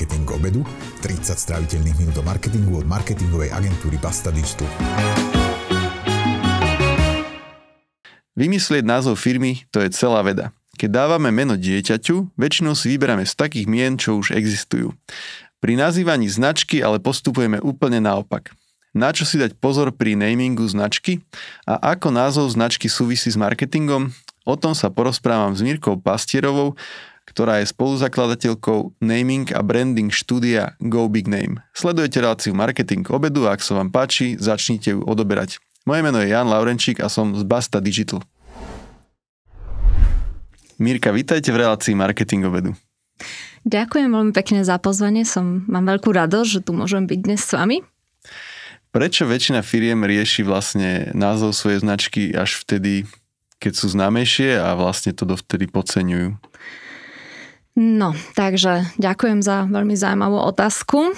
Marketing obedu, 30 straviteľných minút do marketingu od marketingovej agentúry Basta Digital. Vymyslieť názov firmy to je celá veda. Keď dávame meno dieťaťu, väčšinou si vyberáme z takých mien, čo už existujú. Pri nazývaní značky ale postupujeme úplne naopak. Na čo si dať pozor pri namingu značky a ako názov značky súvisí s marketingom, o tom sa porozprávam s Mirkou Pastierovou, ktorá je spoluzakladateľkou naming a branding štúdia Go Big Name. Sledujete reláciu Marketing obedu a ak sa vám páči, začnite ju odoberať. Moje meno je Jan Laurenčík a som z Basta Digital. Mirka, vítajte v relácii Marketing obedu. Ďakujem veľmi pekne za pozvanie, som, mám veľkú radosť, že tu môžem byť dnes s vami. Prečo väčšina firiem rieši vlastne názov svojej značky až vtedy, keď sú známejšie a vlastne to dovtedy podceňujú? No, takže ďakujem za veľmi zaujímavú otázku.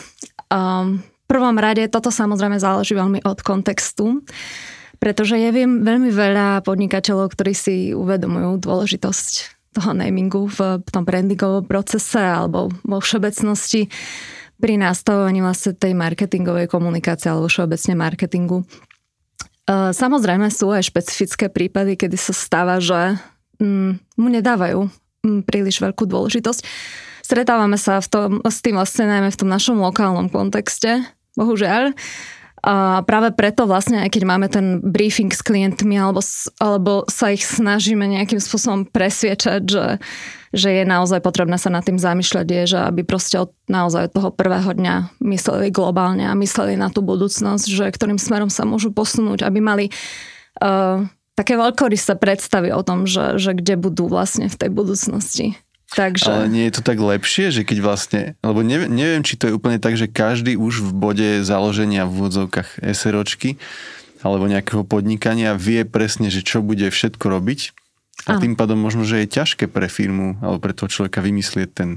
Um, v prvom rade toto samozrejme záleží veľmi od kontextu, pretože je viem veľmi veľa podnikateľov, ktorí si uvedomujú dôležitosť toho namingu v tom brandingovom procese alebo vo všeobecnosti pri nastavovaní vlastne tej marketingovej komunikácie alebo všeobecne marketingu. Ehm, samozrejme sú aj špecifické prípady, kedy sa stáva, že mm, mu nedávajú príliš veľkú dôležitosť. Stretávame sa v tom, s tým vlastne najmä v tom našom lokálnom kontexte, bohužiaľ. A práve preto vlastne, aj keď máme ten briefing s klientmi, alebo, alebo sa ich snažíme nejakým spôsobom presviečať, že, že je naozaj potrebné sa nad tým zamýšľať, je, že aby proste od, naozaj od toho prvého dňa mysleli globálne a mysleli na tú budúcnosť, že ktorým smerom sa môžu posunúť, aby mali uh, také veľkorysé predstavy o tom, že, že kde budú vlastne v tej budúcnosti. Takže... Ale nie je to tak lepšie, že keď vlastne, lebo neviem, neviem, či to je úplne tak, že každý už v bode založenia v úvodzovkách SROčky alebo nejakého podnikania vie presne, že čo bude všetko robiť a ano. tým pádom možno, že je ťažké pre firmu alebo pre toho človeka vymyslieť ten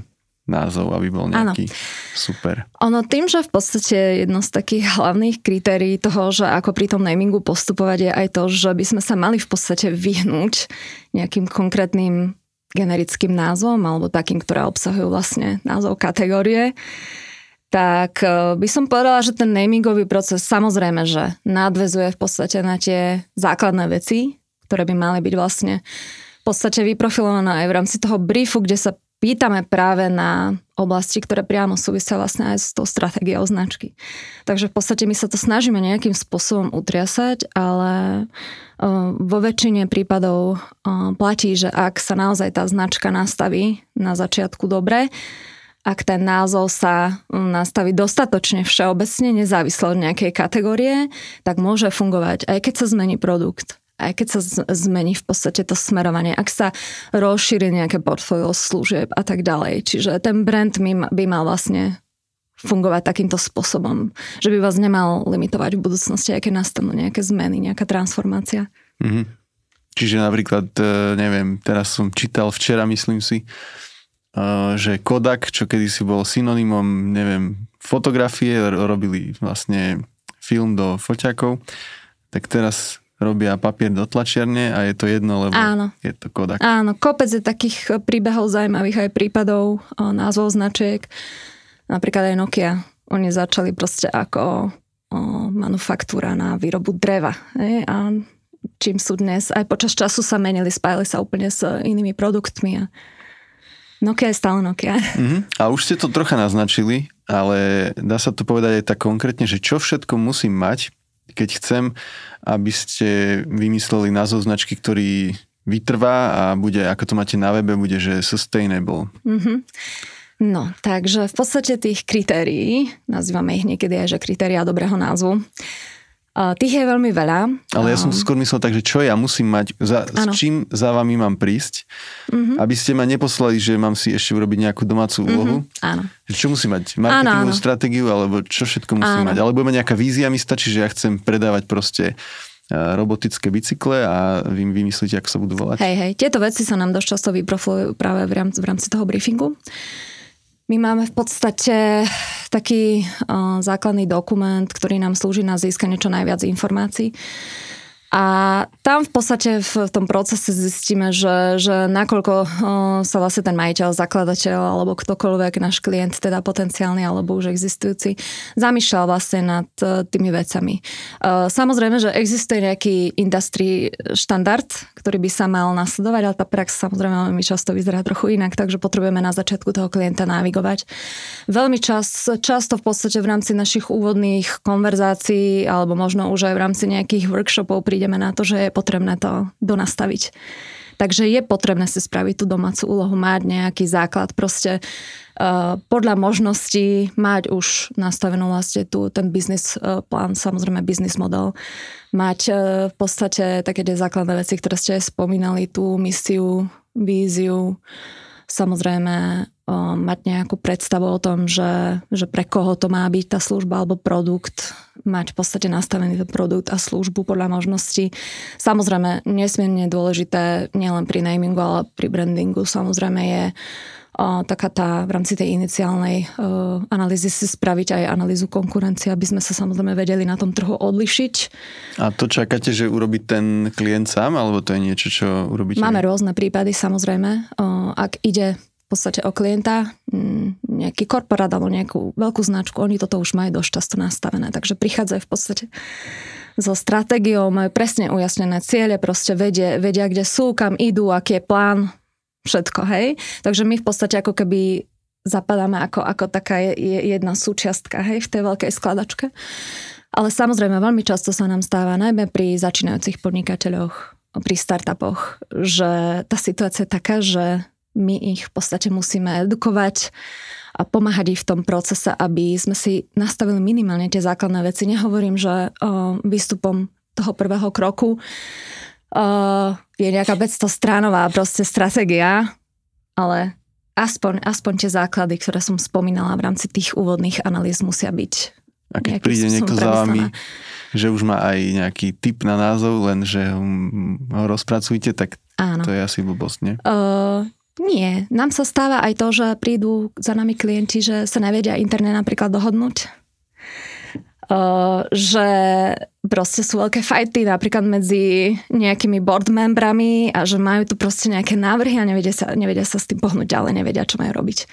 názov, aby bol nejaký ano. super. Ono tým, že v podstate jedno z takých hlavných kritérií toho, že ako pri tom namingu postupovať je aj to, že by sme sa mali v podstate vyhnúť nejakým konkrétnym generickým názvom alebo takým, ktoré obsahujú vlastne názov kategórie tak e, by som povedala, že ten namingový proces samozrejme, že nadvezuje v podstate na tie základné veci, ktoré by mali byť vlastne v podstate vyprofilované aj v rámci toho briefu, kde sa pýtame práve na oblasti, ktoré priamo súvisia vlastne aj s tou stratégiou značky. Takže v podstate my sa to snažíme nejakým spôsobom utriasať, ale e, vo väčšine prípadov e, platí, že ak sa naozaj tá značka nastaví na začiatku dobre, ak ten názov sa e, nastaví dostatočne všeobecne, nezávisle od nejakej kategórie, tak môže fungovať, aj keď sa zmení produkt aj keď sa zmení v podstate to smerovanie, ak sa rozšíri nejaké portfólio služieb a tak ďalej. Čiže ten brand by mal vlastne fungovať takýmto spôsobom, že by vás nemal limitovať v budúcnosti, aké nastanú nejaké zmeny, nejaká transformácia. Mm-hmm. Čiže napríklad, e, neviem, teraz som čítal včera, myslím si, e, že Kodak, čo kedysi bol synonymom, neviem, fotografie, robili vlastne film do foťakov, tak teraz robia papier do tlačiarne a je to jedno, lebo Áno. je to Kodak. Áno, kopec je takých eh, príbehov zaujímavých aj prípadov, o, eh, názvov značiek. Napríklad aj Nokia. Oni začali proste ako o, eh, manufaktúra na výrobu dreva. Je? A čím sú dnes. Aj počas času sa menili, spájali sa úplne s inými produktmi. A Nokia je stále Nokia. Mm-hmm. A už ste to trocha naznačili, ale dá sa to povedať aj tak konkrétne, že čo všetko musím mať, keď chcem, aby ste vymysleli názov značky, ktorý vytrvá a bude, ako to máte na webe, bude, že sustainable. Mm-hmm. No, takže v podstate tých kritérií, nazývame ich niekedy aj, že kritéria dobrého názvu, Uh, tých je veľmi veľa. Ale ja som skôr myslel tak, že čo ja musím mať, za, s čím za vami mám prísť, uh-huh. aby ste ma neposlali, že mám si ešte urobiť nejakú domácu mhm, úlohu. Uh-huh. Áno. Čo musím mať? Marketingovú áno, áno. stratégiu, alebo čo všetko musím áno. mať? Alebo ma nejaká vízia mi stačí, že ja chcem predávať proste e, robotické bicykle a vy vymyslíte, ako sa budú volať. Hej, hej, tieto veci sa nám dosť často vyprofilujú práve v rámci, v rámci toho briefingu. My máme v podstate taký uh, základný dokument, ktorý nám slúži na získanie čo najviac informácií. A tam v podstate v tom procese zistíme, že, že nakoľko sa vlastne ten majiteľ, zakladateľ alebo ktokoľvek náš klient, teda potenciálny alebo už existujúci, zamýšľal vlastne nad e, tými vecami. E, samozrejme, že existuje nejaký industry štandard, ktorý by sa mal nasledovať, ale tá prax samozrejme veľmi často vyzerá trochu inak, takže potrebujeme na začiatku toho klienta navigovať. Veľmi čas, často v podstate v rámci našich úvodných konverzácií alebo možno už aj v rámci nejakých workshopov príde prídeme na to, že je potrebné to donastaviť. Takže je potrebné si spraviť tú domácu úlohu, mať nejaký základ, proste uh, podľa možností mať už nastavenú vlastne tu ten biznis uh, plán, samozrejme biznis model, mať uh, v podstate také tie základné veci, ktoré ste spomínali, tú misiu, víziu, samozrejme mať nejakú predstavu o tom, že, že pre koho to má byť tá služba alebo produkt, mať v podstate nastavený ten produkt a službu podľa možností. Samozrejme, nesmierne dôležité nielen pri namingu, ale pri brandingu samozrejme je o, taká tá v rámci tej iniciálnej o, analýzy si spraviť aj analýzu konkurencie, aby sme sa samozrejme vedeli na tom trhu odlišiť. A to čakáte, že urobí ten klient sám, alebo to je niečo, čo urobíte? Máme rôzne prípady, samozrejme. O, ak ide v podstate o klienta mm, nejaký korporát alebo nejakú veľkú značku, oni toto už majú dosť často nastavené, takže prichádzajú v podstate so stratégiou, majú presne ujasnené ciele, proste vedia, vedia kde sú, kam idú, aký je plán, všetko, hej. Takže my v podstate ako keby zapadáme ako, ako taká jedna súčiastka, hej, v tej veľkej skladačke. Ale samozrejme, veľmi často sa nám stáva, najmä pri začínajúcich podnikateľoch, pri startupoch, že tá situácia je taká, že my ich v podstate musíme edukovať a pomáhať ich v tom procese, aby sme si nastavili minimálne tie základné veci. Nehovorím, že uh, výstupom toho prvého kroku uh, je nejaká 500 stránová proste stratégia, ale aspoň, aspoň tie základy, ktoré som spomínala v rámci tých úvodných analýz musia byť. A keď príde niekto za vami, že už má aj nejaký typ na názov, len že ho rozpracujte, tak Áno. to je asi blbosť, nie? Uh, nie, nám sa stáva aj to, že prídu za nami klienti, že sa nevedia interne napríklad dohodnúť. Uh, že proste sú veľké fajty napríklad medzi nejakými board membrami a že majú tu proste nejaké návrhy a nevedia sa, nevedia sa s tým pohnúť ďalej, nevedia, čo majú robiť.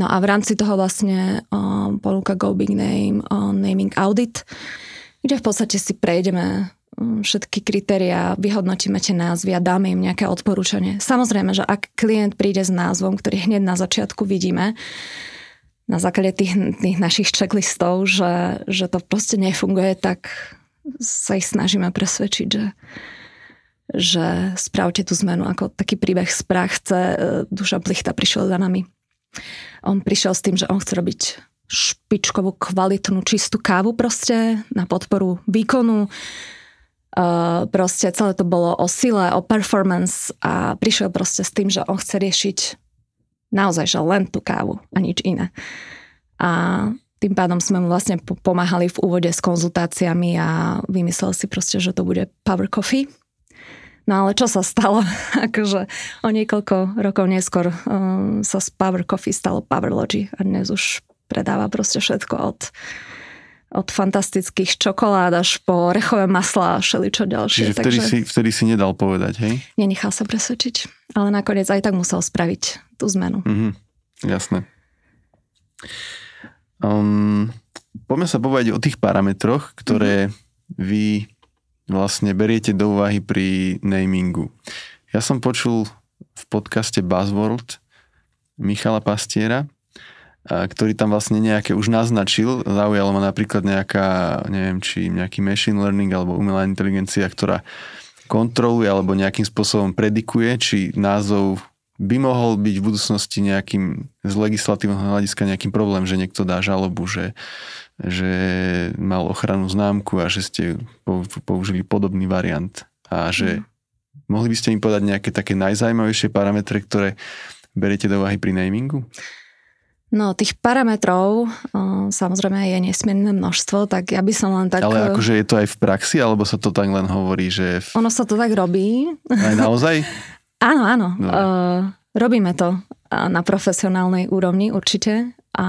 No a v rámci toho vlastne um, ponúka Go Big Name um, Naming Audit, kde v podstate si prejdeme Mm, všetky kritériá, vyhodnotíme tie názvy a dáme im nejaké odporúčanie. Samozrejme, že ak klient príde s názvom, ktorý hneď na začiatku vidíme, na základe tých, tých našich checklistov, že, že to proste nefunguje, tak sa ich snažíme presvedčiť, že, že spravte tú zmenu, ako taký príbeh z Prachce. Duša Plichta prišiel za nami. On prišiel s tým, že on chce robiť špičkovú, kvalitnú, čistú kávu proste na podporu výkonu Uh, proste celé to bolo o sile, o performance a prišiel proste s tým, že on chce riešiť naozaj, že len tú kávu a nič iné. A tým pádom sme mu vlastne pomáhali v úvode s konzultáciami a vymyslel si proste, že to bude Power Coffee. No ale čo sa stalo? akože o niekoľko rokov neskôr um, sa z Power Coffee stalo Power a dnes už predáva proste všetko od od fantastických čokolád až po rechové masla a všeličo ďalšie. Čiže vtedy, Takže... si, vtedy si nedal povedať, hej? Nenechal sa presvedčiť, ale nakoniec aj tak musel spraviť tú zmenu. Mm-hmm. Jasné. Um, poďme sa povedať o tých parametroch, ktoré mm-hmm. vy vlastne beriete do úvahy pri namingu. Ja som počul v podcaste Buzzworld Michala Pastiera, ktorý tam vlastne nejaké už naznačil. Zaujalo ma napríklad nejaká, neviem, či nejaký machine learning alebo umelá inteligencia, ktorá kontroluje alebo nejakým spôsobom predikuje, či názov by mohol byť v budúcnosti nejakým z legislatívneho hľadiska nejakým problém, že niekto dá žalobu, že, že mal ochranu známku a že ste použili podobný variant. A že mm. mohli by ste mi podať nejaké také najzajímavejšie parametre, ktoré beriete do váhy pri namingu? No tých parametrov samozrejme je nesmierne množstvo, tak ja by som len tak... Ale akože je to aj v praxi, alebo sa to tak len hovorí, že... V... Ono sa to tak robí. Aj naozaj? áno, áno. No. Uh, robíme to na profesionálnej úrovni určite. A,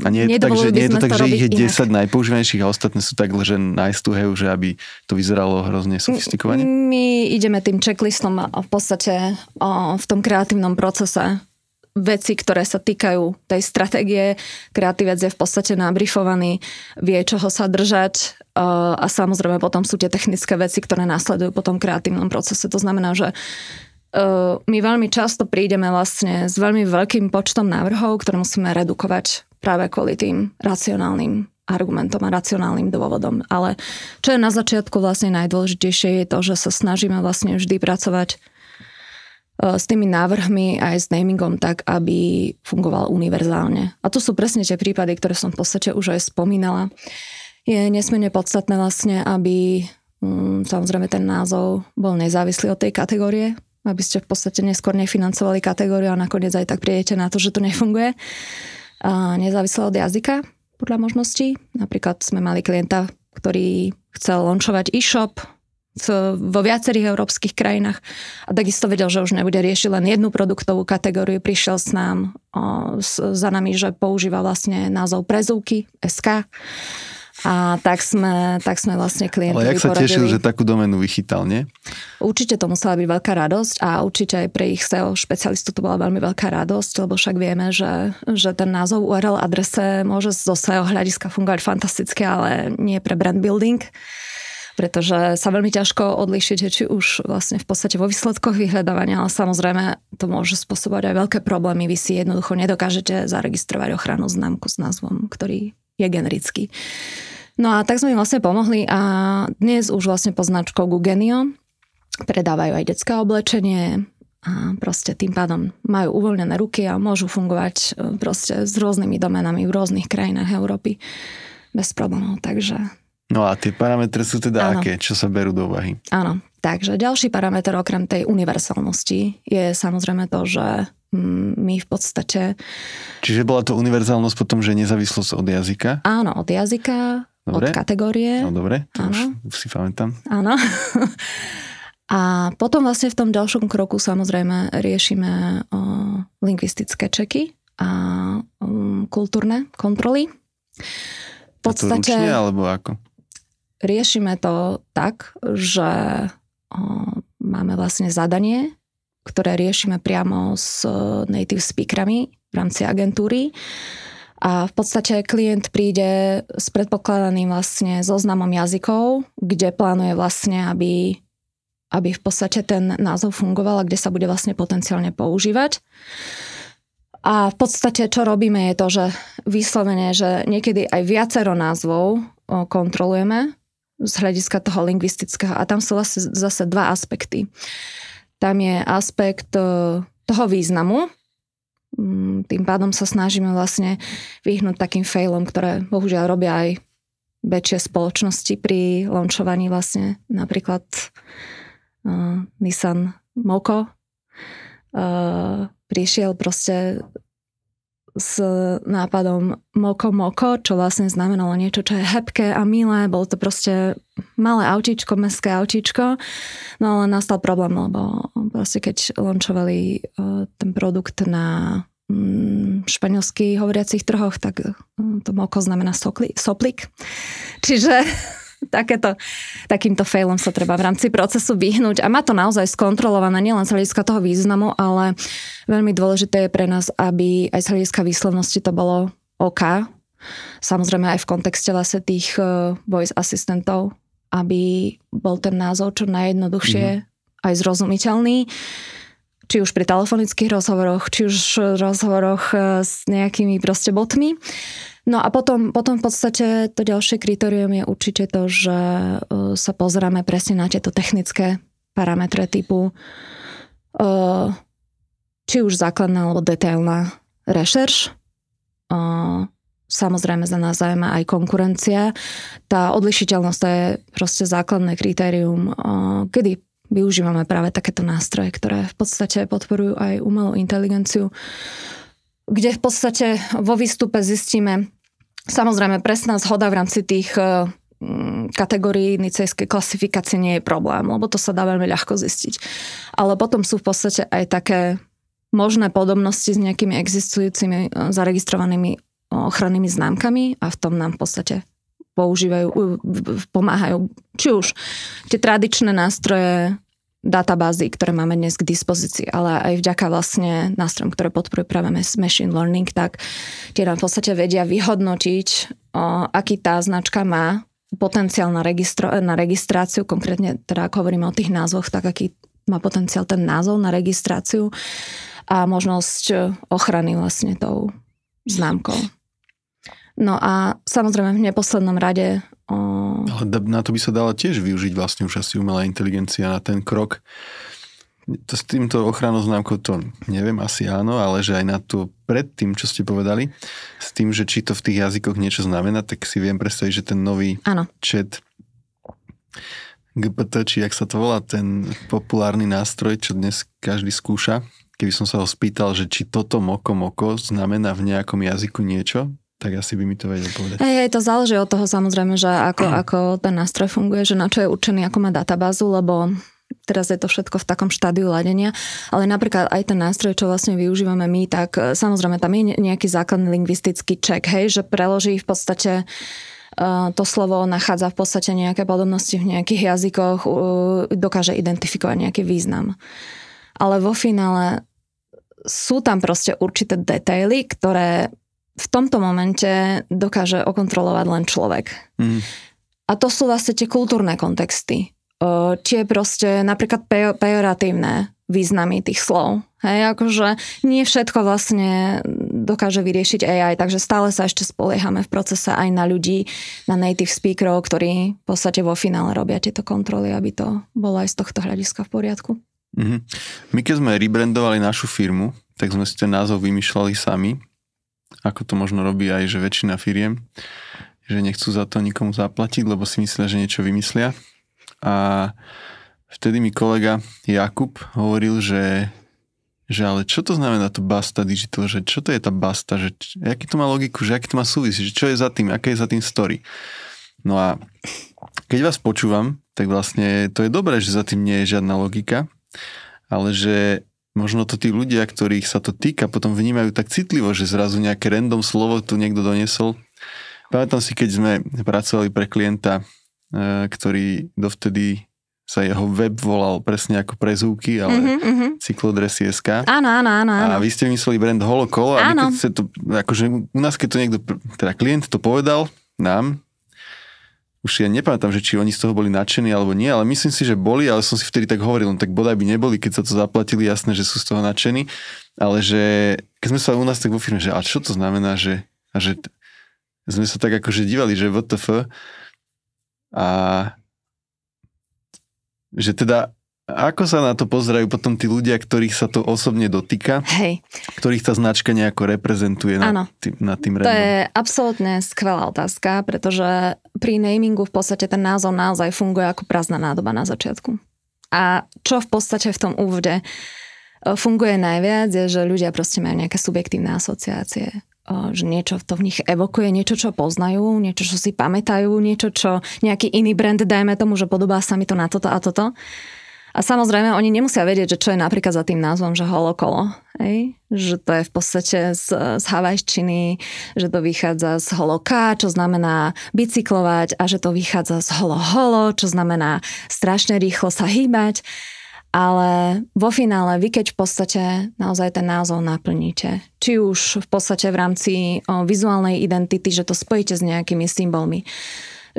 a nie, tak, že, nie je to tak, že ich je 10 inak. najpoužívanejších a ostatné sú tak, že najstúhajú, že aby to vyzeralo hrozne sofistikovane? My ideme tým checklistom v podstate o, v tom kreatívnom procese veci, ktoré sa týkajú tej stratégie. Kreatívec je v podstate nabrifovaný, vie, čoho sa držať eh, a samozrejme potom sú tie technické veci, ktoré následujú po tom kreatívnom procese. To znamená, že eh, my veľmi často prídeme vlastne s veľmi veľkým počtom návrhov, ktoré musíme redukovať práve kvôli tým racionálnym argumentom a racionálnym dôvodom. Ale čo je na začiatku vlastne najdôležitejšie je to, že sa snažíme vlastne vždy pracovať Eh, s tými návrhmi aj s namingom tak, aby fungoval univerzálne. A to sú presne tie prípady, ktoré som v podstate už aj spomínala. Je nesmierne podstatné vlastne, aby um, samozrejme ten názov bol nezávislý od tej kategórie, aby ste v podstate neskôr nefinancovali kategóriu a nakoniec aj tak prijete na to, že to nefunguje. A nezávisle od jazyka, podľa možností. Napríklad sme mali klienta, ktorý chcel lončovať e-shop, vo viacerých európskych krajinách a takisto vedel, že už nebude riešiť len jednu produktovú kategóriu. Prišiel s nám, o, s, za nami, že používa vlastne názov prezúky, SK. A tak sme, tak sme vlastne klientovi Ale jak sa poradili. tešil, že takú domenu vychytal, nie? Určite to musela byť veľká radosť a určite aj pre ich SEO špecialistu to bola veľmi veľká radosť, lebo však vieme, že, že ten názov URL adrese môže zo SEO hľadiska fungovať fantasticky, ale nie pre brand building pretože sa veľmi ťažko odlíšiť, či už vlastne v podstate vo výsledkoch vyhľadávania, ale samozrejme to môže spôsobovať aj veľké problémy. Vy si jednoducho nedokážete zaregistrovať ochranu známku s názvom, ktorý je generický. No a tak sme im vlastne pomohli a dnes už vlastne pod značkou Gugenio predávajú aj detské oblečenie a proste tým pádom majú uvoľnené ruky a môžu fungovať e, proste s rôznymi domenami v rôznych krajinách Európy bez problémov. Takže No a tie parametre sú teda ano. aké, čo sa berú do úvahy? Áno, takže ďalší parameter okrem tej univerzálnosti je samozrejme to, že mm, my v podstate... Čiže bola to univerzálnosť potom, že nezávislosť od jazyka? Áno, od jazyka, dobre. od kategórie. No dobre, to Áno. už si pamätám. Áno. A potom vlastne v tom ďalšom kroku samozrejme riešime o, lingvistické čeky a o, mm, kultúrne kontroly. V podstate... to ručne, alebo ako? riešime to tak, že máme vlastne zadanie, ktoré riešime priamo s e, native speakerami v rámci agentúry. A v podstate klient príde s predpokladaným vlastne zoznamom jazykov, kde plánuje vlastne, aby, aby v podstate ten názov fungoval a kde sa bude vlastne potenciálne používať. A v podstate čo robíme je to, že vyslovene, že niekedy aj viacero názvov kontrolujeme z hľadiska toho lingvistického. A tam sú vlastne zase dva aspekty. Tam je aspekt e, toho významu, mm, tým pádom sa snažíme vlastne vyhnúť takým failom, ktoré bohužiaľ robia aj väčšie spoločnosti pri launchovaní vlastne napríklad uh, Nissan Moco uh, prišiel proste s nápadom Moko Moko, čo vlastne znamenalo niečo, čo je hebké a milé. Bolo to proste malé autíčko, mestské autíčko. No ale nastal problém, lebo proste keď lončovali e, ten produkt na mm, španielských hovoriacich trhoch, tak e, to moko znamená sokli, soplik. Čiže takéto, takýmto failom sa treba v rámci procesu vyhnúť a má to naozaj skontrolované nielen z hľadiska toho významu, ale veľmi dôležité je pre nás, aby aj z hľadiska výslovnosti to bolo OK. Samozrejme aj v kontexte vlastne tých e, voice asistentov, aby bol ten názov čo najjednoduchšie mm-hmm. aj zrozumiteľný či už pri telefonických rozhovoroch, či už rozhovoroch e, s nejakými proste botmi. No a potom, potom v podstate to ďalšie kritérium je určite to, že e, sa pozeráme presne na tieto technické parametre typu e, či už základná alebo detailná rešerš. E, samozrejme za nás zaujíma aj konkurencia. Tá odlišiteľnosť to je proste základné kritérium, kedy využívame práve takéto nástroje, ktoré v podstate podporujú aj umelú inteligenciu, kde v podstate vo výstupe zistíme, Samozrejme, presná zhoda v rámci tých eh, kategórií nicejskej klasifikácie nie je problém, lebo to sa dá veľmi ľahko zistiť. Ale potom sú v podstate aj také možné podobnosti s nejakými existujúcimi eh, zaregistrovanými ochrannými známkami a v tom nám v podstate používajú, pomáhajú či už tie tradičné nástroje databázy, ktoré máme dnes k dispozícii, ale aj vďaka vlastne nástrojom, ktoré podporuje práve machine learning, tak tie nám v podstate vedia vyhodnotiť, o, aký tá značka má potenciál na, registro, na registráciu, konkrétne teda ak hovoríme o tých názvoch, tak aký má potenciál ten názov na registráciu a možnosť ochrany vlastne tou známkou. No a samozrejme v neposlednom rade... O... Ale na to by sa dala tiež využiť vlastne už asi umelá inteligencia na ten krok. To s týmto ochranou známkou to neviem, asi áno, ale že aj na to pred tým, čo ste povedali, s tým, že či to v tých jazykoch niečo znamená, tak si viem predstaviť, že ten nový ano. chat GPT, či jak sa to volá, ten populárny nástroj, čo dnes každý skúša. Keby som sa ho spýtal, že či toto moko moko znamená v nejakom jazyku niečo, tak asi by mi to vedel povedať. Hej, hej, to záleží od toho samozrejme, že ako, mm. ako ten nástroj funguje, že na čo je určený, ako má databázu, lebo teraz je to všetko v takom štádiu ladenia, ale napríklad aj ten nástroj, čo vlastne využívame my, tak e, samozrejme tam je nejaký základný lingvistický ček, hej, že preloží v podstate e, to slovo nachádza v podstate nejaké podobnosti v nejakých jazykoch, dokáže identifikovať nejaký význam. Ale vo finále sú tam proste určité detaily, ktoré v tomto momente dokáže okontrolovať len človek. Mm. A to sú vlastne tie kultúrne kontexty. Či je proste napríklad pejoratívne významy tých slov. Hej, akože nie všetko vlastne dokáže vyriešiť AI, takže stále sa ešte spoliehame v procese aj na ľudí, na native speakerov, ktorí v podstate vo finále robia tieto kontroly, aby to bolo aj z tohto hľadiska v poriadku. Mm-hmm. My keď sme rebrandovali našu firmu, tak sme si ten názov vymýšľali sami ako to možno robí aj že väčšina firiem, že nechcú za to nikomu zaplatiť, lebo si myslia, že niečo vymyslia. A vtedy mi kolega Jakub hovoril, že, že ale čo to znamená to Basta Digital, že čo to je tá Basta, že aký to má logiku, že aký to má súvis, že čo je za tým, aké je za tým story. No a keď vás počúvam, tak vlastne to je dobré, že za tým nie je žiadna logika, ale že možno to tí ľudia, ktorých sa to týka, potom vnímajú tak citlivo, že zrazu nejaké random slovo tu niekto doniesol. Pamätám si, keď sme pracovali pre klienta, e, ktorý dovtedy sa jeho web volal presne ako prezúky, ale mm-hmm, mm Áno, áno, áno, áno. A vy ste vymysleli brand Holokolo áno. keď to, akože u nás keď to niekto, teda klient to povedal nám, už ja nepamätám, že či oni z toho boli nadšení alebo nie, ale myslím si, že boli, ale som si vtedy tak hovoril, no tak bodaj by neboli, keď sa to zaplatili, jasné, že sú z toho nadšení, ale že keď sme sa u nás tak vo firme, že a čo to znamená, že, a že sme sa tak akože divali, že WTF a že teda ako sa na to pozerajú potom tí ľudia, ktorých sa to osobne dotýka? Hej. Ktorých tá značka nejako reprezentuje na, tým, na tým rendom? To je absolútne skvelá otázka, pretože pri namingu v podstate ten názov naozaj funguje ako prázdna nádoba na začiatku. A čo v podstate v tom úvode e, funguje najviac, je, že ľudia proste majú nejaké subjektívne asociácie e, že niečo to v nich evokuje, niečo, čo poznajú, niečo, čo si pamätajú, niečo, čo nejaký iný brand, dajme tomu, že podobá sa mi to na toto a toto. A samozrejme, oni nemusia vedieť, že čo je napríklad za tým názvom, že holokolo. Ej? Že to je v podstate z, z havajštiny, že to vychádza z holoká, čo znamená bicyklovať a že to vychádza z holo-holo, čo znamená strašne rýchlo sa hýbať. Ale vo finále vy keď v podstate naozaj ten názov naplníte, či už v podstate v rámci o, vizuálnej identity, že to spojíte s nejakými symbolmi,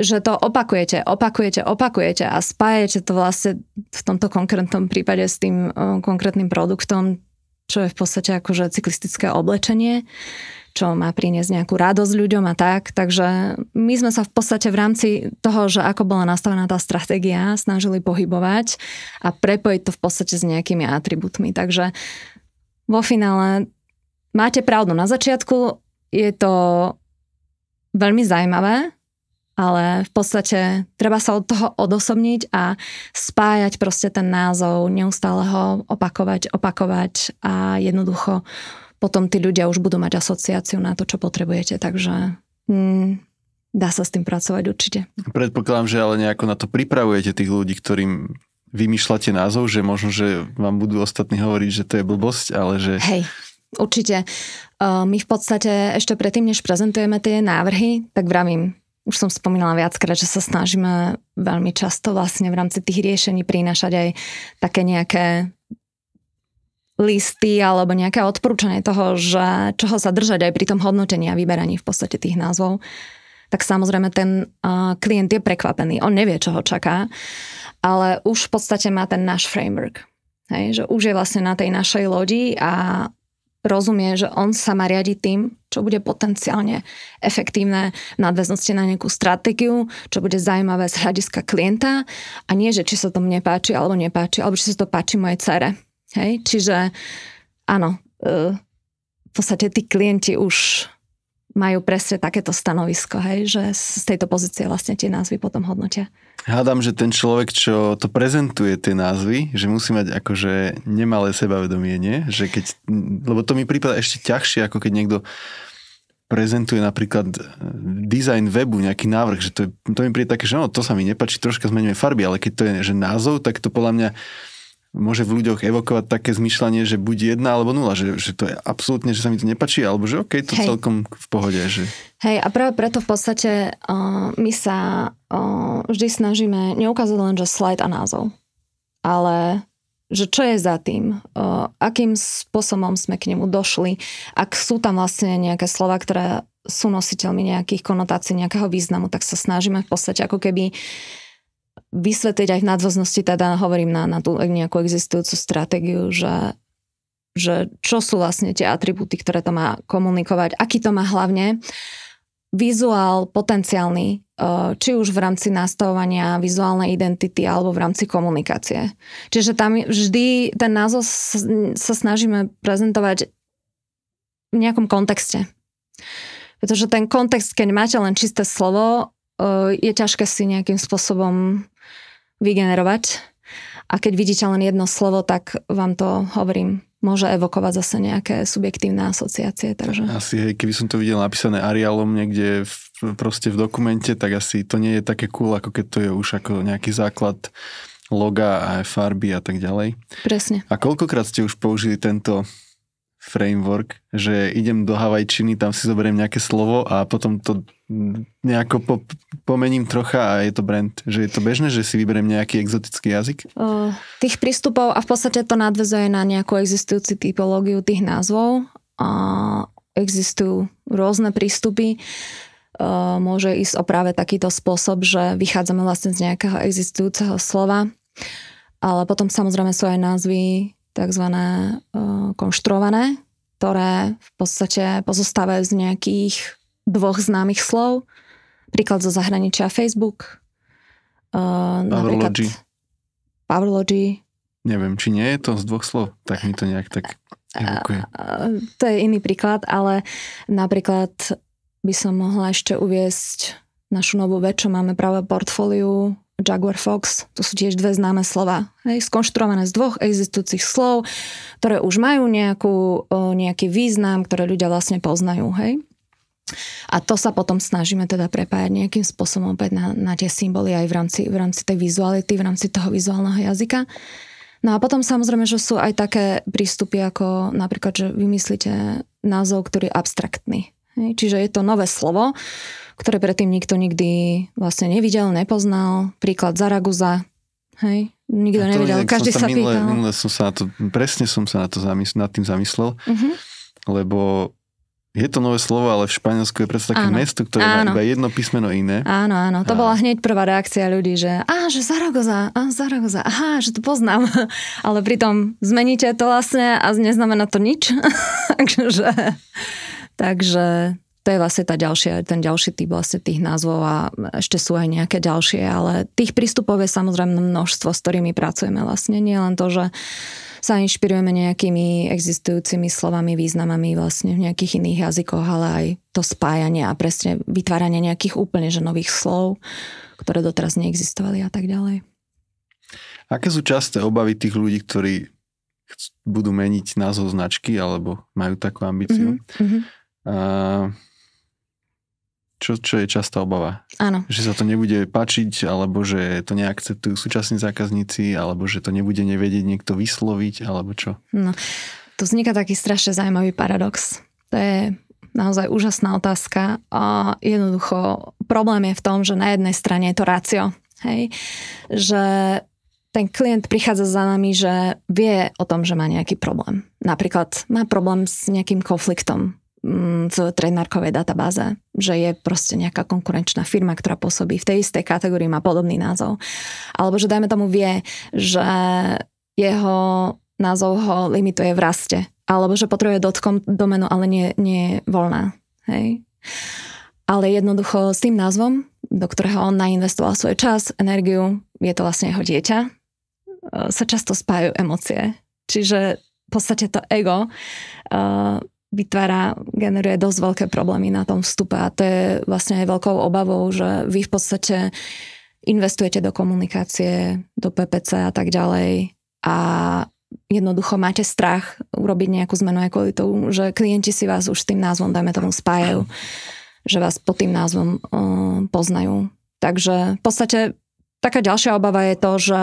že to opakujete, opakujete, opakujete a spájete to vlastne v tomto konkrétnom prípade s tým eh, konkrétnym produktom, čo je v podstate akože cyklistické oblečenie, čo má priniesť nejakú radosť ľuďom a tak. Takže my sme sa v podstate v rámci toho, že ako bola nastavená tá stratégia, snažili pohybovať a prepojiť to v podstate s nejakými atribútmi. Takže vo finále máte pravdu na začiatku, je to veľmi zaujímavé, ale v podstate treba sa od toho odosobniť a spájať proste ten názov, neustále ho opakovať, opakovať a jednoducho potom tí ľudia už budú mať asociáciu na to, čo potrebujete, takže mm, dá sa s tým pracovať určite. Predpokladám, že ale nejako na to pripravujete tých ľudí, ktorým vymýšľate názov, že možno, že vám budú ostatní hovoriť, že to je blbosť, ale že... Hej. Určite. Ehm, my v podstate ešte predtým, než prezentujeme tie návrhy, tak vravím, už som spomínala viackrát, že sa snažíme veľmi často vlastne v rámci tých riešení prinašať aj také nejaké listy alebo nejaké odporúčanie toho, že čoho sa držať aj pri tom hodnotení a vyberaní v podstate tých názvov, tak samozrejme ten uh, klient je prekvapený. On nevie, čo ho čaká, ale už v podstate má ten náš framework. Hej, že už je vlastne na tej našej lodi a rozumie, že on sa má riadiť tým, čo bude potenciálne efektívne v nadväznosti na nejakú stratégiu, čo bude zaujímavé z hľadiska klienta a nie, že či sa to mne páči alebo nepáči, alebo či sa to páči mojej cere. Hej? Čiže áno, e, v podstate tí klienti už majú presne takéto stanovisko, hej? že z tejto pozície vlastne tie názvy potom hodnotia hádam, že ten človek, čo to prezentuje tie názvy, že musí mať akože nemalé sebavedomie, nie? Že keď, lebo to mi prípada ešte ťažšie, ako keď niekto prezentuje napríklad e, design webu, nejaký návrh, že to, je, to mi príde také, že no, to sa mi nepačí, troška zmeníme farby, ale keď to je že názov, tak to podľa mňa môže v ľuďoch evokovať také zmyšľanie, že buď jedna alebo nula, že, že to je absolútne, že sa mi to nepačí, alebo že OK, to Hej. celkom v pohode. Že... Hej, a práve preto v podstate uh, my sa uh, vždy snažíme neukázať len, že slide a názov, ale že čo je za tým, uh, akým spôsobom sme k nemu došli, ak sú tam vlastne nejaké slova, ktoré sú nositeľmi nejakých konotácií, nejakého významu, tak sa snažíme v podstate ako keby uh, vysvetliť aj v nadväznosti, teda hovorím na, na tú nejakú existujúcu stratégiu, že, že čo sú vlastne tie atribúty, ktoré to má komunikovať, aký to má hlavne vizuál potenciálny, e, či už v rámci nastavovania vizuálnej identity alebo v rámci komunikácie. Čiže tam vždy ten názov sa snažíme prezentovať v nejakom kontexte. Pretože ten kontext, keď máte len čisté slovo, je ťažké si nejakým spôsobom vygenerovať. A keď vidíte len jedno slovo, tak vám to hovorím môže evokovať zase nejaké subjektívne asociácie. Takže... Asi, hej, keby som to videl napísané Arialom niekde v, proste v dokumente, tak asi to nie je také cool, ako keď to je už ako nejaký základ loga a farby a tak ďalej. Presne. A koľkokrát ste už použili tento framework, že idem do Havajčiny, tam si zoberiem nejaké slovo a potom to nejako po, pomením trocha a je to brand. Že je to bežné, že si vyberiem nejaký exotický jazyk? Uh, tých prístupov a v podstate to nadvezuje na nejakú existujúcu typológiu tých názvov. Uh, existujú rôzne prístupy. Uh, môže ísť o práve takýto spôsob, že vychádzame vlastne z nejakého existujúceho slova. Ale potom samozrejme sú aj názvy tzv. E, konštruované, ktoré v podstate pozostávajú z nejakých dvoch známych slov. Príklad zo zahraničia Facebook. Pavlogy. E, Pavlogy. Neviem, či nie je to z dvoch slov, tak mi to nejak tak evokuje. To je iný príklad, ale napríklad by som mohla ešte uviesť našu novú vec, čo máme práve portfóliu, Jaguar Fox, to sú tiež dve známe slova, hej, skonštruované z dvoch existujúcich slov, ktoré už majú nejakú, nejaký význam, ktoré ľudia vlastne poznajú. Hej. A to sa potom snažíme teda prepájať nejakým spôsobom opäť na, na tie symboly aj v rámci, v rámci tej vizuality, v rámci toho vizuálneho jazyka. No a potom samozrejme, že sú aj také prístupy ako napríklad, že vymyslíte názov, ktorý je abstraktný. Čiže je to nové slovo, ktoré predtým nikto nikdy vlastne nevidel, nepoznal. Príklad Zaragoza, Hej, nikto to nevedel, každý sa, sa minule, pýtal. Minule som sa na to, presne som sa na to zamysl, nad tým zamyslel, uh-huh. lebo je to nové slovo, ale v Španielsku je predsa také áno. mesto, ktoré áno. má iba jedno písmeno iné. Áno, áno. To a... bola hneď prvá reakcia ľudí, že a, že Zaragoza, a, Zaragoza, aha, že to poznám. ale pritom zmeníte to vlastne a neznamená to nič. Takže... Takže to je vlastne tá ďalšia, ten ďalší typ vlastne tých názvov a ešte sú aj nejaké ďalšie, ale tých prístupov je samozrejme množstvo, s ktorými pracujeme vlastne. Nie len to, že sa inšpirujeme nejakými existujúcimi slovami, významami vlastne v nejakých iných jazykoch, ale aj to spájanie a presne vytváranie nejakých úplne že nových slov, ktoré doteraz neexistovali a tak ďalej. Aké sú časté obavy tých ľudí, ktorí budú meniť názov značky alebo majú takú ambíciu? Mm-hmm čo, čo je častá obava. Áno. Že sa to nebude pačiť, alebo že to neakceptujú súčasní zákazníci, alebo že to nebude nevedieť niekto vysloviť, alebo čo. No, tu vzniká taký strašne zaujímavý paradox. To je naozaj úžasná otázka. A jednoducho, problém je v tom, že na jednej strane je to rácio. Hej? Že ten klient prichádza za nami, že vie o tom, že má nejaký problém. Napríklad má problém s nejakým konfliktom Mm, z trademarkovej databáze, že je proste nejaká konkurenčná firma, ktorá pôsobí v tej istej kategórii, má podobný názov. Alebo že dajme tomu vie, že jeho názov ho limituje v raste. Alebo že potrebuje dotkom domenu, ale nie, nie je voľná. Hej. Ale jednoducho s tým názvom, do ktorého on nainvestoval svoj čas, energiu, je to vlastne jeho dieťa, e, sa často spájajú emócie. Čiže v podstate to ego uh, vytvára, generuje dosť veľké problémy na tom vstupe a to je vlastne aj veľkou obavou, že vy v podstate investujete do komunikácie, do PPC a tak ďalej a jednoducho máte strach urobiť nejakú zmenu aj kvôli tomu, že klienti si vás už tým názvom, dajme tomu, spájajú, že vás pod tým názvom poznajú. Takže v podstate taká ďalšia obava je to, že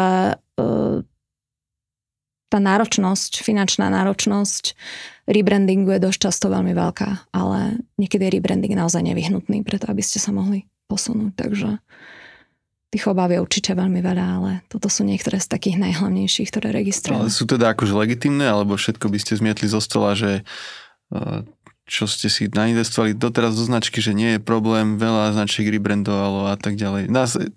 tá náročnosť, finančná náročnosť rebrandingu je dosť často veľmi veľká, ale niekedy je rebranding naozaj nevyhnutný, preto aby ste sa mohli posunúť. Takže tých obáv je určite veľmi veľa, ale toto sú niektoré z takých najhlavnejších, ktoré registrujem. Ale sú teda akože legitimné, alebo všetko by ste zmietli zo stola, že e, čo ste si nainvestovali doteraz do značky, že nie je problém, veľa značiek rebrandovalo a tak ďalej. Nás 10,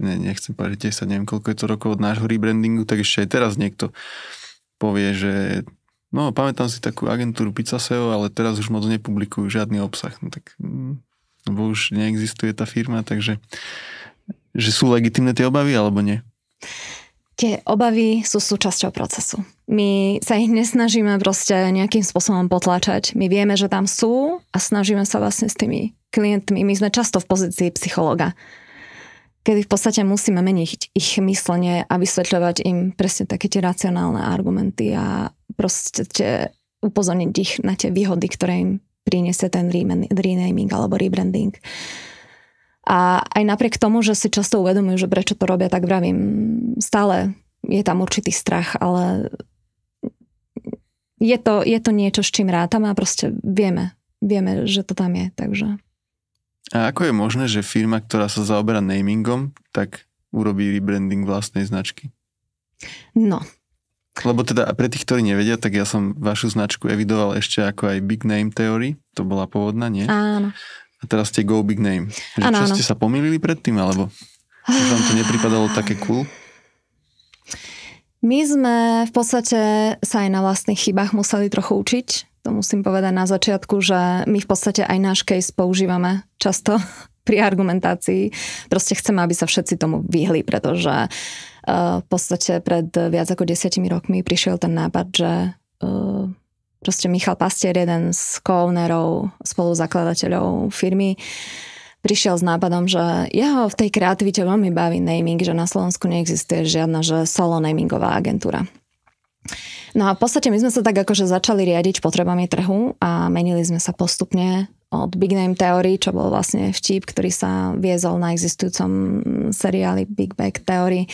ne, nechcem povedať 10, neviem koľko je to rokov od nášho rebrandingu, tak ešte aj teraz niekto povie, že no pamätám si takú agentúru Pizzaseo, ale teraz už moc nepublikujú žiadny obsah. No tak, mm, lebo už neexistuje tá firma, takže že sú legitimné tie obavy alebo nie? Tie obavy sú súčasťou procesu my sa ich nesnažíme proste nejakým spôsobom potlačať. My vieme, že tam sú a snažíme sa vlastne s tými klientmi. My sme často v pozícii psychologa, kedy v podstate musíme meniť ich myslenie a vysvetľovať im presne také tie racionálne argumenty a proste tie, upozorniť ich na tie výhody, ktoré im priniesie ten renaming alebo rebranding. A aj napriek tomu, že si často uvedomujú, že prečo to robia, tak vravím, stále je tam určitý strach, ale je to, je to niečo, s čím rátame a proste vieme, vieme, že to tam je, takže. A ako je možné, že firma, ktorá sa zaoberá namingom, tak urobí rebranding vlastnej značky? No. Lebo teda pre tých, ktorí nevedia, tak ja som vašu značku evidoval ešte ako aj Big Name Theory, to bola pôvodná, nie? Áno. A teraz ste Go Big Name. Že áno, čo áno. ste sa pomýlili predtým, alebo? Že vám to nepripadalo také cool? My sme v podstate sa aj na vlastných chybách museli trochu učiť. To musím povedať na začiatku, že my v podstate aj náš case používame často pri argumentácii. Proste chceme, aby sa všetci tomu vyhli, pretože eh, v podstate pred viac ako desiatimi rokmi prišiel ten nápad, že eh, proste Michal Pastier, jeden z co-ownerov, spoluzakladateľov firmy, prišiel s nápadom, že ja v tej kreativite veľmi baví naming, že na Slovensku neexistuje žiadna že solo namingová agentúra. No a v podstate my sme sa tak akože začali riadiť potrebami trhu a menili sme sa postupne od Big Name Theory, čo bol vlastne vtip, ktorý sa viezol na existujúcom seriáli Big Bang Theory.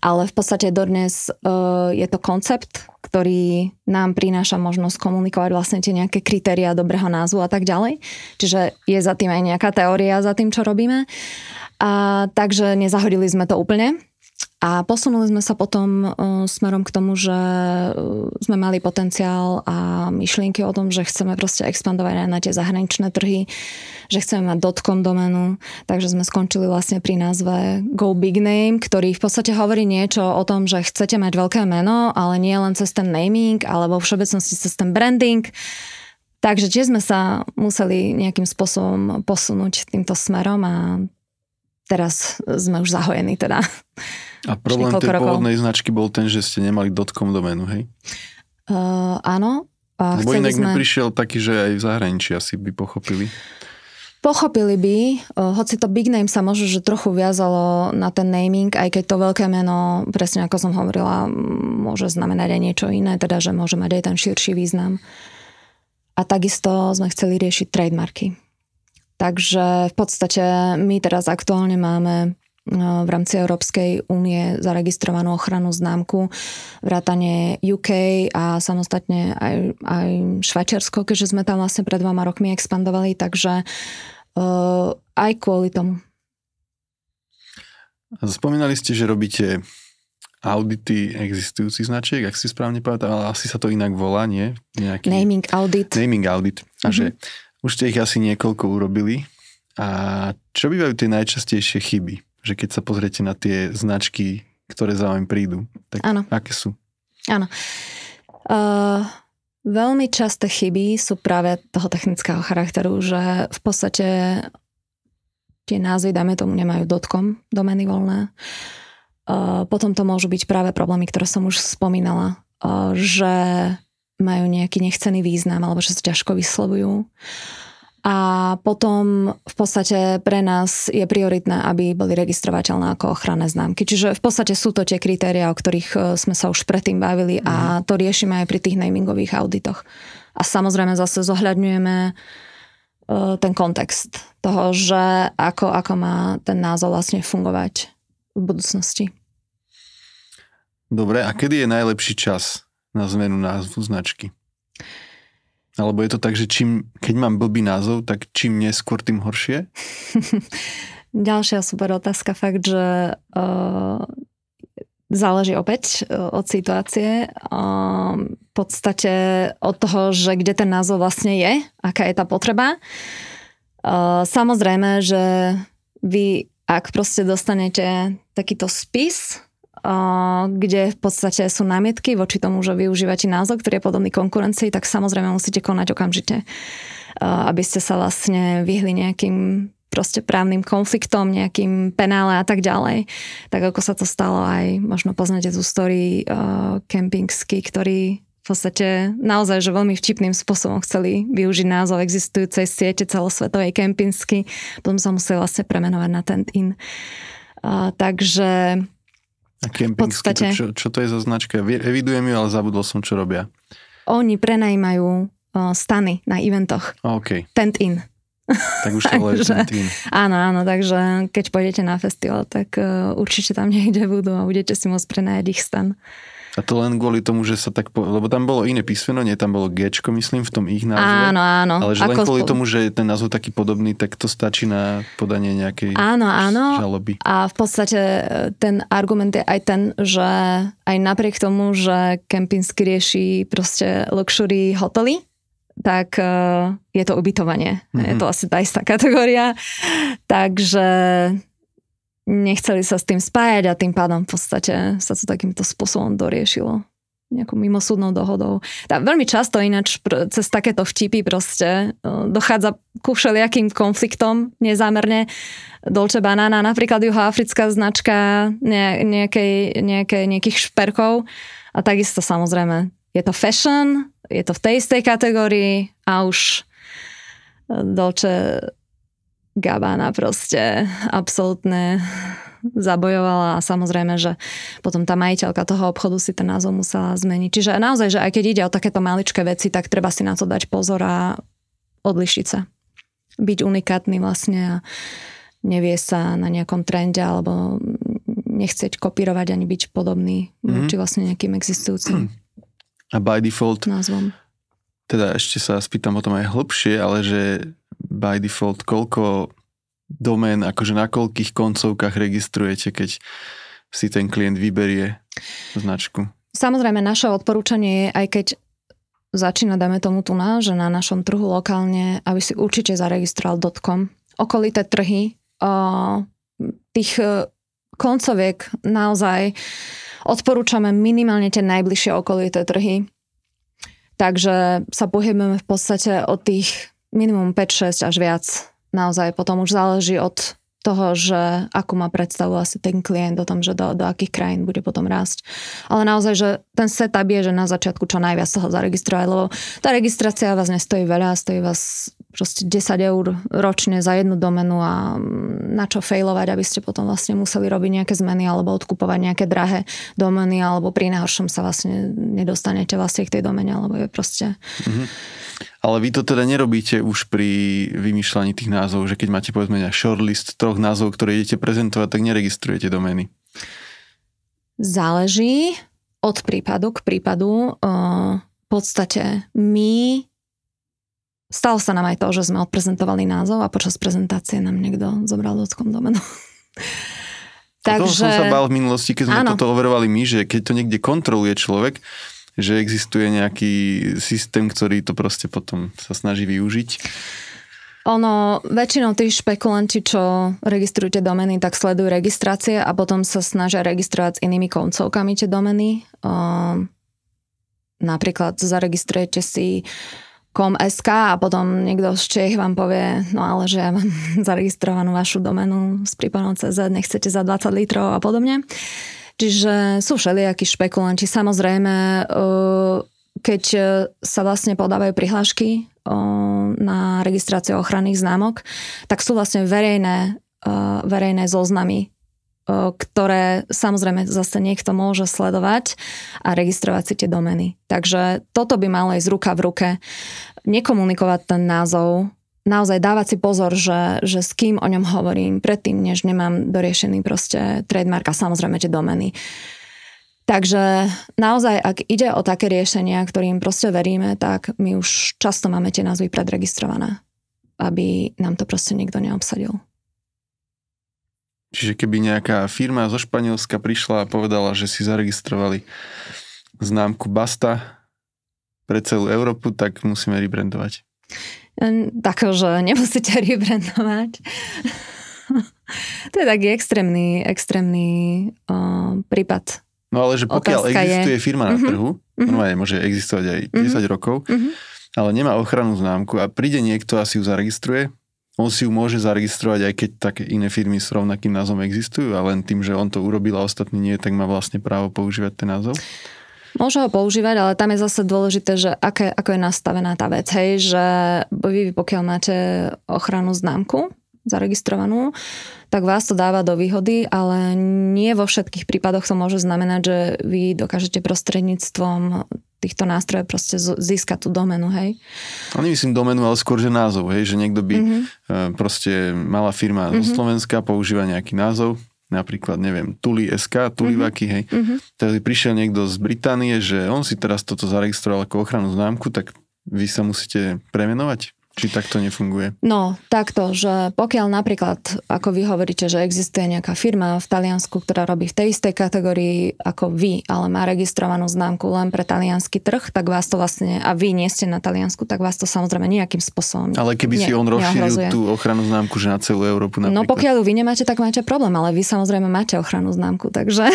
Ale v podstate dodnes uh, je to koncept, ktorý nám prináša možnosť komunikovať vlastne tie nejaké kritéria dobrého názvu a tak ďalej. Čiže je za tým aj nejaká teória za tým, čo robíme. A, takže nezahodili sme to úplne. A posunuli sme sa potom uh, smerom k tomu, že uh, sme mali potenciál a myšlienky o tom, že chceme proste expandovať aj na tie zahraničné trhy, že chceme mať dotkom domenu, takže sme skončili vlastne pri názve Go Big Name, ktorý v podstate hovorí niečo o tom, že chcete mať veľké meno, ale nie len cez ten naming, alebo všeobecnosti cez ten branding. Takže tiež sme sa museli nejakým spôsobom posunúť týmto smerom a teraz sme už zahojení teda. A problém tej rokov. pôvodnej značky bol ten, že ste nemali dotcom doménu, hej? Uh, áno. A Lebo inak sme... mi prišiel taký, že aj v zahraničí asi by pochopili. Pochopili by, uh, hoci to big name sa možno, že trochu viazalo na ten naming, aj keď to veľké meno, presne ako som hovorila, môže znamenať aj niečo iné, teda že môže mať aj ten širší význam. A takisto sme chceli riešiť trademarky. Takže v podstate my teraz aktuálne máme v rámci Európskej únie zaregistrovanú ochranu známku, vrátane UK a samostatne aj, aj Švajčiarsko, keďže sme tam vlastne pred dvoma rokmi expandovali, takže uh, aj kvôli tomu. Spomínali ste, že robíte audity existujúcich značiek, ak si správne pamätám, ale asi sa to inak volá, nie? Nejaký... Naming audit. Naming audit. A mm-hmm. že mhm. už ste ich asi niekoľko urobili. A čo bývajú tie najčastejšie chyby? že keď sa pozriete na tie značky, ktoré za vami prídu, tak ano. aké sú? Áno. Uh, veľmi časté chyby sú práve toho technického charakteru, že v podstate tie názvy, dáme tomu, nemajú dotkom domeny voľné. Uh, potom to môžu byť práve problémy, ktoré som už spomínala, uh, že majú nejaký nechcený význam alebo že sa ťažko vyslovujú. Uh, a potom v podstate pre nás je prioritné, aby boli registrovateľné ako ochranné známky. Čiže v podstate sú to tie kritéria, o ktorých e, sme sa už predtým bavili a mhm. to riešime aj pri tých namingových auditoch. A samozrejme zase zohľadňujeme e, ten kontext toho, že ako, ako má ten názov vlastne fungovať v budúcnosti. Dobre, a kedy je najlepší čas na zmenu názvu značky? Alebo je to tak, že čím, keď mám blbý názov, tak čím neskôr, tým horšie? Ďalšia super otázka, fakt, že uh, záleží opäť uh, od situácie. Uh, v podstate od toho, že kde ten názov vlastne je, aká je tá potreba. Uh, samozrejme, že vy, ak proste dostanete takýto spis, kde v podstate sú námietky voči tomu, že využívate názov, ktorý je podobný konkurencii, tak samozrejme musíte konať okamžite, aby ste sa vlastne vyhli nejakým proste právnym konfliktom, nejakým penále a tak ďalej. Tak ako sa to stalo aj, možno poznáte tú story uh, Kempingsky, ktorý v podstate naozaj, že veľmi vtipným spôsobom chceli využiť názov existujúcej siete celosvetovej kempingsky. potom sa museli vlastne premenovať na ten in. Uh, takže a campingský, to, čo, čo to je za značka? Evidujem ju, ale zabudol som, čo robia. Oni prenajímajú stany na eventoch. OK. Tent in. Tak už to takže, in. Áno, áno, takže keď pôjdete na festival, tak určite tam niekde budú a budete si môcť prenajať ich stan. A to len kvôli tomu, že sa tak... Po... Lebo tam bolo iné písmeno, nie tam bolo Gčko, myslím, v tom ich názve. Áno, áno. Ale že len kvôli kvôli tomu, že je ten názov taký podobný, tak to stačí na podanie nejakej áno, áno. žaloby. A v podstate e, ten argument je aj ten, že aj napriek tomu, že Kempinsky rieši proste luxury hotely, tak e, je to ubytovanie. Mm-hmm. Je mhm. to asi tá istá kategória. Takže nechceli sa s tým spájať a tým pádom v podstate sa to takýmto spôsobom doriešilo nejakou mimosúdnou dohodou. Tá, veľmi často ináč pr- cez takéto vtipy proste uh, dochádza ku všelijakým konfliktom nezámerne. Dolce Banana, napríklad juhoafrická značka ne- nejakej, nejakej, nejakých šperkov a takisto samozrejme je to fashion, je to v tej istej kategórii a už e, Dolce Gabána proste absolútne zabojovala a samozrejme, že potom tá majiteľka toho obchodu si ten názov musela zmeniť. Čiže naozaj, že aj keď ide o takéto maličké veci, tak treba si na to dať pozor a odlišiť sa. Byť unikátny vlastne a nevie sa na nejakom trende alebo nechceť kopírovať ani byť podobný mm-hmm. či vlastne nejakým existujúcim. A by default názvom. Teda ešte sa spýtam o tom aj hlbšie, ale že by default, koľko domén, akože na koľkých koncovkách registrujete, keď si ten klient vyberie značku? Samozrejme, naše odporúčanie je, aj keď začína, dáme tomu tu na, že na našom trhu lokálne, aby si určite zaregistroval dotkom. Okolité trhy, tých e, koncoviek naozaj odporúčame minimálne tie najbližšie okolité trhy. Takže sa pohybujeme v podstate od tých minimum 5-6 až viac. Naozaj potom už záleží od toho, že akú má predstavu asi ten klient o tom, že do, do akých krajín bude potom rásť. Ale naozaj, že ten setup je, že na začiatku čo najviac toho zaregistrovať, lebo tá registrácia vás nestojí veľa, stojí vás proste 10 eur ročne za jednu domenu a na čo failovať, aby ste potom vlastne museli robiť nejaké zmeny alebo odkupovať nejaké drahé domeny alebo pri najhoršom sa vlastne nedostanete vlastne k tej domene, alebo je proste... Mm-hmm. Ale vy to teda nerobíte už pri vymýšľaní tých názov, že keď máte povedzme shortlist troch názov, ktoré idete prezentovať, tak neregistrujete domény. Záleží od prípadu k prípadu. Ehm, v podstate my Stalo sa nám aj to, že sme odprezentovali názov a počas prezentácie nám niekto zobral ľudskom domenu. Takže... To som sa bál v minulosti, keď sme áno. toto overovali my, že keď to niekde kontroluje človek, že existuje nejaký systém, ktorý to proste potom sa snaží využiť. Ono, väčšinou tí špekulanti, čo registrujete domeny, tak sledujú registrácie a potom sa snažia registrovať s inými koncovkami tie domeny. Um, napríklad zaregistrujete si uh, SK a potom niekto z Čech vám povie, no ale že ja mám zaregistrovanú vašu domenu s prípadom CZ, nechcete za 20 litrov a podobne. Čiže sú všelijakí špekulanti. Samozrejme, e, keď e, sa vlastne podávajú prihlášky e, na registráciu ochranných známok, tak sú vlastne verejné, verejné zoznamy ktoré samozrejme zase niekto môže sledovať a registrovať si tie domeny. Takže toto by malo ísť ruka v ruke. Nekomunikovať ten názov, naozaj dávať si pozor, že, že s kým o ňom hovorím predtým, než nemám doriešený proste trademark a samozrejme tie domeny. Takže naozaj, ak ide o také riešenia, ktorým proste veríme, tak my už často máme tie názvy predregistrované, aby nám to proste nikto neobsadil. Čiže keby nejaká firma zo Španielska prišla a povedala, že si zaregistrovali známku Basta pre celú Európu, tak musíme rebrandovať. Hm, že nemusíte rebrandovať. to je taký extrémny, extrémny uh, prípad. No ale že pokiaľ Otázka existuje je... firma na uh-huh. trhu, uh-huh. normálne môže existovať aj 10 mhm. uh-huh. rokov, uh-huh. ale nemá ochranu známku a príde niekto a si ju zaregistruje, on si ju môže zaregistrovať, aj keď také iné firmy s rovnakým názvom existujú ale len tým, že on to urobil a ostatní nie, tak má vlastne právo používať ten názov? Môže ho používať, ale tam je zase dôležité, že aké, ako je nastavená tá vec. Hej, že vy pokiaľ máte ochranu známku zaregistrovanú, tak vás to dáva do výhody, ale nie vo všetkých prípadoch to môže znamenať, že vy dokážete prostredníctvom týchto nástrojov proste získa tú domenu, hej? A no, nemyslím domenu, ale skôr, že názov, hej? Že niekto by mm-hmm. proste malá firma mm-hmm. zo mhm. Slovenska používa nejaký názov, napríklad, neviem, Tuli SK, tuli, mm-hmm. hej. Mm-hmm. Teraz prišiel niekto z Británie, že on si teraz toto zaregistroval ako ochranu známku, tak vy sa musíte premenovať. Či takto nefunguje? No, takto, že pokiaľ napríklad, ako vy hovoríte, že existuje nejaká firma v Taliansku, ktorá robí v tej istej kategórii ako vy, ale má registrovanú známku len pre talianský trh, tak vás to vlastne, a vy nie ste na Taliansku, tak vás to samozrejme nejakým spôsobom Ale keby ne, si on rozšíril tú ochranu známku, že na celú Európu no, napríklad. No pokiaľ ju vy nemáte, tak máte problém, ale vy samozrejme máte ochranu známku, takže...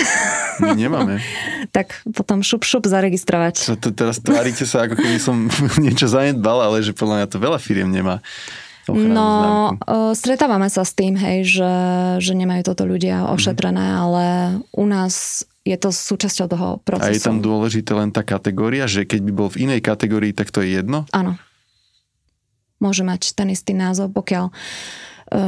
My nemáme. tak potom šup šup zaregistrovať. To, to, teraz tvárite sa, ako keby som niečo zanedbal, ale že podľa mňa to veľa firiem nemá. No, známku. E, stretávame sa s tým, hej, že, že nemajú toto ľudia mhm. ošetrené, mm-hmm. ale u nás je to súčasťou toho procesu. A je tam dôležité len tá kategória, že keď by bol v inej kategórii, tak to je jedno? Áno. Môže mať ten istý názov, pokiaľ e,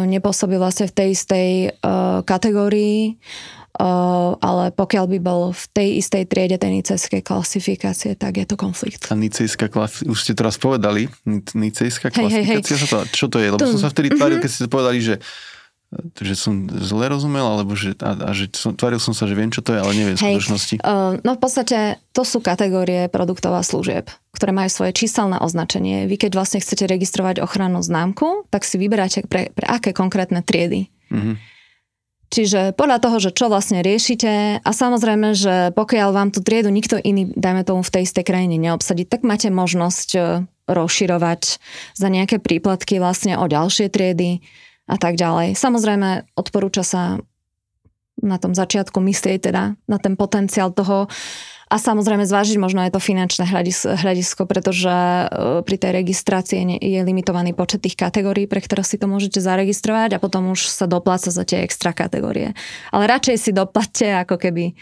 nepôsobí vlastne v tej istej uh, kategórii. Uh, Eh, ale pokiaľ by bol v tej istej triede tej nicejskej klasifikácie, tak je to konflikt. A nicejská klasifikácia, už ste teraz povedali, nicejská klasifikácia, hey, hey, hey. čo to je? Lebo som sa vtedy tvaril, mhm. keď ste povedali, že že som zle rozumel, alebo že, a, a že som, tváril som sa, že viem, čo to je, ale neviem Hej, v skutočnosti. Uh, no v podstate to sú kategórie produktov a služieb, ktoré majú svoje číselné označenie. Vy keď vlastne chcete registrovať ochrannú známku, tak si vyberáte pre, pre aké konkrétne triedy. Uh-huh. Čiže podľa toho, že čo vlastne riešite a samozrejme, že pokiaľ vám tú triedu nikto iný, dajme tomu v tej istej krajine neobsadí, tak máte možnosť e, rozširovať za nejaké príplatky vlastne o ďalšie triedy a tak ďalej. Samozrejme, odporúča sa na tom začiatku myslieť teda na ten potenciál toho, a samozrejme zvážiť možno aj to finančné hľadisko, pretože e, pri tej registrácii je limitovaný počet tých kategórií, pre ktoré si to môžete zaregistrovať a potom už sa dopláca za tie extra kategórie. Ale radšej si doplatte, ako keby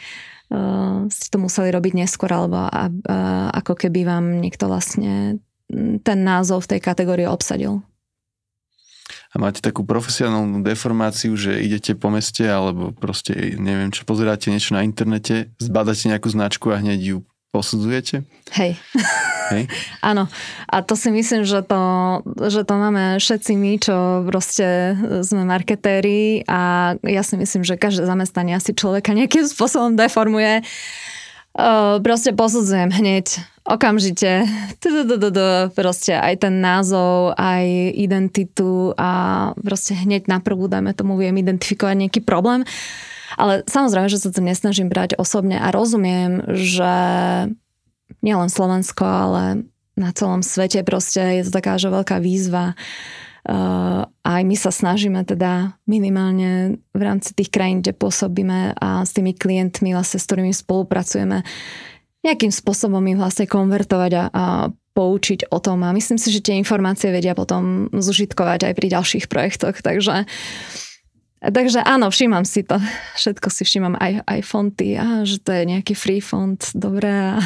uh, ste to museli robiť neskôr, alebo uh, ako keby vám niekto vlastne ten názov v tej kategórii obsadil a máte takú profesionálnu deformáciu, že idete po meste alebo proste, neviem čo, pozeráte niečo na internete, zbadáte nejakú značku a hneď ju posudzujete? Hej. Hej. Áno. A to si myslím, že to, že to máme všetci my, čo proste sme marketéri a ja si myslím, že každé zamestnanie asi človeka nejakým spôsobom deformuje. Uh, proste posudzujem hneď, okamžite, proste aj ten názov, aj identitu a proste hneď na prvú, dajme tomu, viem identifikovať nejaký problém. Ale samozrejme, že sa to nesnažím brať osobne a rozumiem, že nielen Slovensko, ale na celom svete proste je to taká že veľká výzva Eh, aj my sa snažíme teda minimálne v rámci tých krajín, kde pôsobíme a s tými klientmi, vlastne, s ktorými spolupracujeme, nejakým spôsobom ich vlastne konvertovať a, a poučiť o tom a myslím si, že tie informácie vedia potom zužitkovať aj pri ďalších projektoch, takže uh, Takže áno, všímam si to. Všetko si všímam, aj, aj fonty, a že to je nejaký free font, dobré. A,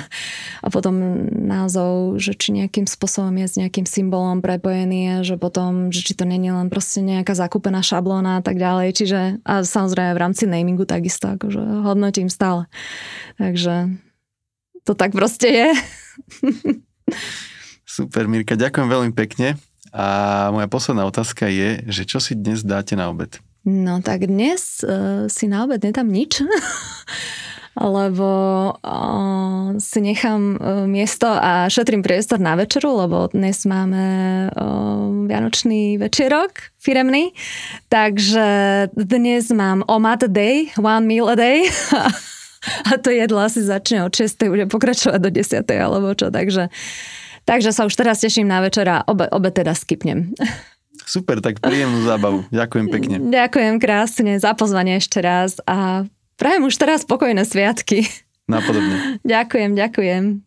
a potom názov, že či nejakým spôsobom je s nejakým symbolom prepojený, a že potom, že či to není len proste nejaká zakúpená šablóna a tak ďalej. Čiže a samozrejme v rámci namingu takisto, akože hodnotím stále. Takže to tak proste je. Super, Mirka, ďakujem veľmi pekne. A moja posledná otázka je, že čo si dnes dáte na obed? No tak dnes uh, si na obed netam nič, lebo uh, si nechám uh, miesto a šetrím priestor na večeru, lebo dnes máme uh, vianočný večerok firemný, takže dnes mám OMAD day, one meal a day. a to jedlo asi začne od 6. bude pokračovať do 10. alebo čo, takže, takže sa už teraz teším na večera, obe, obe teda skipnem. Super, tak príjemnú zábavu. Ďakujem pekne. Ďakujem krásne za pozvanie ešte raz a prajem už teraz spokojné sviatky. Napodobne. Ďakujem, ďakujem.